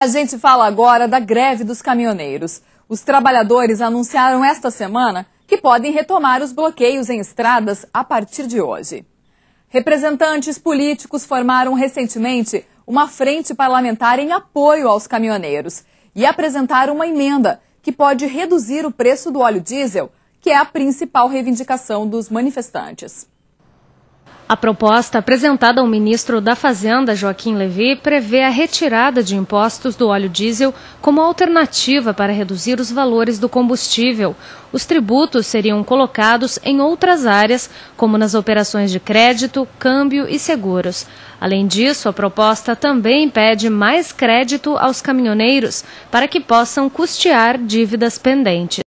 A gente fala agora da greve dos caminhoneiros. Os trabalhadores anunciaram esta semana que podem retomar os bloqueios em estradas a partir de hoje. Representantes políticos formaram recentemente uma frente parlamentar em apoio aos caminhoneiros e apresentaram uma emenda que pode reduzir o preço do óleo diesel, que é a principal reivindicação dos manifestantes. A proposta apresentada ao ministro da Fazenda, Joaquim Levy, prevê a retirada de impostos do óleo diesel como alternativa para reduzir os valores do combustível. Os tributos seriam colocados em outras áreas, como nas operações de crédito, câmbio e seguros. Além disso, a proposta também pede mais crédito aos caminhoneiros para que possam custear dívidas pendentes.